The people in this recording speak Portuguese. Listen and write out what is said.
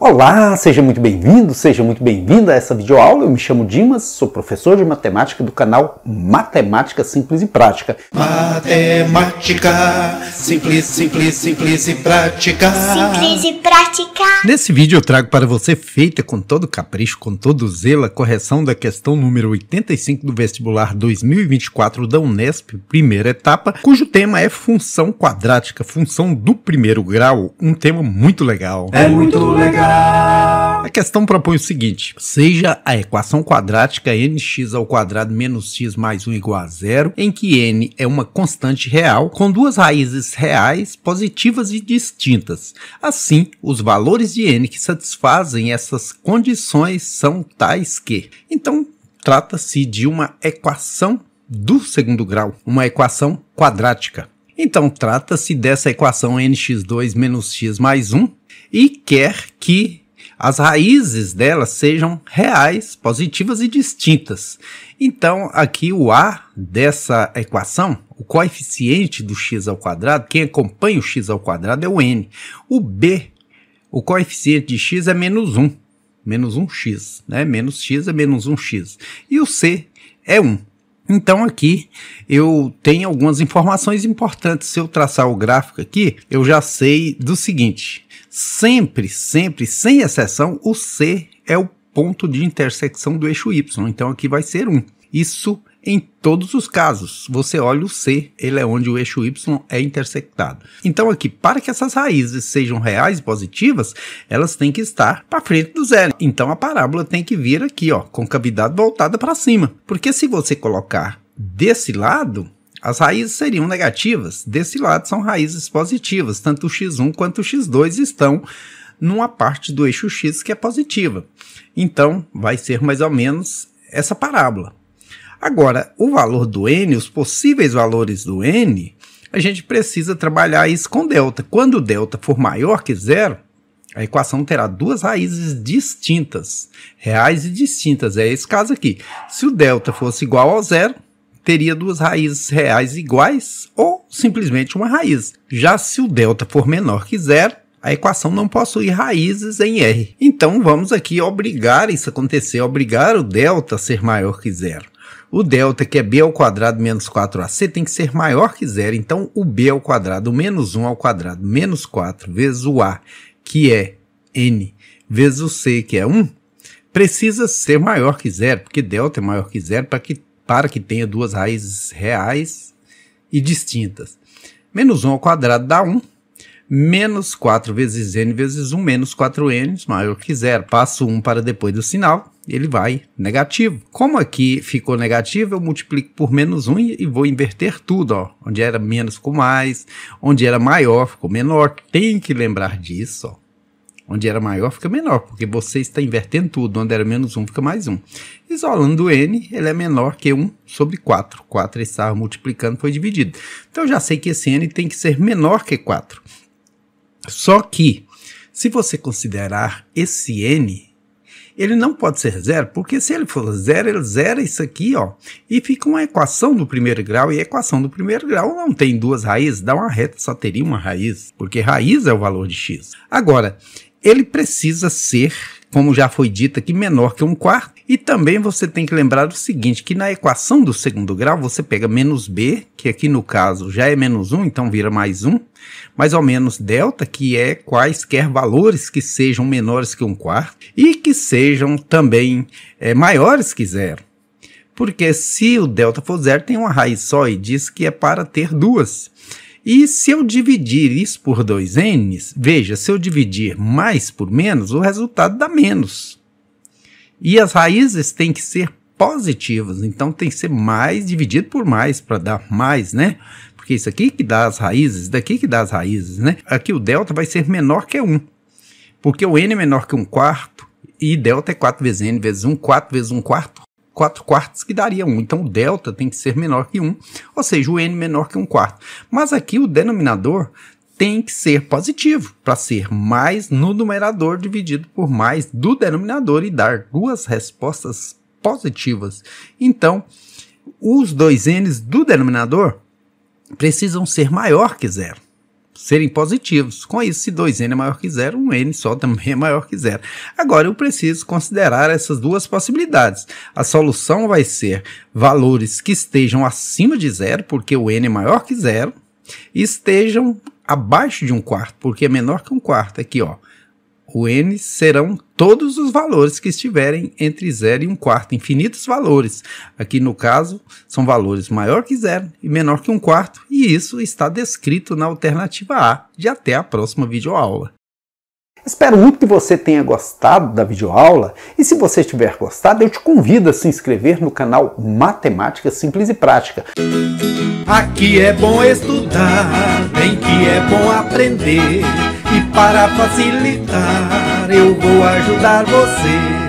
Olá, seja muito bem-vindo, seja muito bem-vinda a essa videoaula. Eu me chamo Dimas, sou professor de matemática do canal Matemática Simples e Prática. Matemática simples, simples, simples e prática. Simples e prática. Nesse vídeo eu trago para você feita com todo capricho, com todo zelo, a correção da questão número 85 do vestibular 2024 da Unesp, primeira etapa, cujo tema é função quadrática, função do primeiro grau, um tema muito legal. É muito legal. A questão propõe o seguinte: seja a equação quadrática nx ao quadrado menos x mais 1 igual a zero, em que n é uma constante real com duas raízes reais positivas e distintas. Assim, os valores de n que satisfazem essas condições são tais que. Então, trata-se de uma equação do segundo grau, uma equação quadrática. Então, trata-se dessa equação nx2 menos x mais 1, e quer que as raízes delas sejam reais, positivas e distintas. Então, aqui o A dessa equação, o coeficiente do x ao quadrado, quem acompanha o x ao quadrado é o n. O B, o coeficiente de x é menos 1, menos 1x, né? Menos x é menos 1x. E o C é 1. Então aqui eu tenho algumas informações importantes. Se eu traçar o gráfico aqui, eu já sei do seguinte: sempre, sempre, sem exceção, o C é o ponto de intersecção do eixo Y. Então aqui vai ser 1. Isso em todos os casos. Você olha o C, ele é onde o eixo Y é intersectado. Então aqui, para que essas raízes sejam reais e positivas, elas têm que estar para frente do zero. Então a parábola tem que vir aqui, ó, concavidade voltada para cima. Porque se você colocar desse lado, as raízes seriam negativas. Desse lado são raízes positivas, tanto o x1 quanto o x2 estão numa parte do eixo x que é positiva. Então, vai ser mais ou menos essa parábola. Agora, o valor do N, os possíveis valores do N, a gente precisa trabalhar isso com delta. Quando o delta for maior que zero, a equação terá duas raízes distintas, reais e distintas. É esse caso aqui. Se o delta fosse igual ao zero, teria duas raízes reais iguais ou simplesmente uma raiz. Já se o delta for menor que zero, a equação não possui raízes em R. Então vamos aqui obrigar isso a acontecer, obrigar o delta a ser maior que zero. O delta, que é b ao quadrado menos 4ac, tem que ser maior que zero. Então, o b ao quadrado menos 1 ao quadrado menos 4 vezes o a, que é n, vezes o c, que é 1, precisa ser maior que zero, porque delta é maior que zero para que, para que tenha duas raízes reais e distintas. Menos 1 ao quadrado dá 1, menos 4 vezes n vezes 1 menos 4n maior que zero. Passo 1 para depois do sinal, ele vai negativo. Como aqui ficou negativo, eu multiplico por menos 1 e vou inverter tudo. Ó. Onde era menos com mais, onde era maior ficou menor. Tem que lembrar disso. Ó. Onde era maior fica menor, porque você está invertendo tudo. Onde era menos 1 fica mais 1. Isolando o n, ele é menor que 1 sobre 4. 4 estava multiplicando, foi dividido. Então eu já sei que esse n tem que ser menor que 4. Só que, se você considerar esse n, ele não pode ser zero, porque se ele for zero, ele zera isso aqui, ó, e fica uma equação do primeiro grau, e a equação do primeiro grau não tem duas raízes, dá uma reta, só teria uma raiz, porque raiz é o valor de x. Agora, ele precisa ser como já foi dito aqui, menor que um quarto. E também você tem que lembrar o seguinte, que na equação do segundo grau você pega menos b, que aqui no caso já é menos 1, então vira mais 1, mais ou menos delta, que é quaisquer valores que sejam menores que um quarto e que sejam também é, maiores que zero. Porque se o delta for zero, tem uma raiz só e diz que é para ter duas. E se eu dividir isso por 2 n veja, se eu dividir mais por menos, o resultado dá menos. E as raízes têm que ser positivas, então tem que ser mais dividido por mais para dar mais, né? Porque isso aqui que dá as raízes, daqui que dá as raízes, né? Aqui o delta vai ser menor que 1, porque o n é menor que 1 quarto, e delta é 4 vezes n vezes 1, 4 vezes 1 quarto 4 quartos, que daria 1. Então o delta tem que ser menor que 1, ou seja, o n menor que 1 quarto. Mas aqui o denominador tem que ser positivo para ser mais no numerador dividido por mais do denominador e dar duas respostas positivas. Então, os dois n's do denominador precisam ser maior que zero serem positivos. Com isso, se 2n é maior que zero, um n só também é maior que zero. Agora, eu preciso considerar essas duas possibilidades. A solução vai ser valores que estejam acima de zero, porque o n é maior que zero, e estejam abaixo de um quarto, porque é menor que um quarto. Aqui, ó o n serão todos os valores que estiverem entre 0 e 1 quarto, infinitos valores. Aqui no caso, são valores maior que zero e menor que 1 quarto, e isso está descrito na alternativa A de até a próxima videoaula. Espero muito que você tenha gostado da videoaula e se você tiver gostado, eu te convido a se inscrever no canal Matemática Simples e Prática. Aqui é bom estudar, bem que é bom aprender. E para facilitar, eu vou ajudar você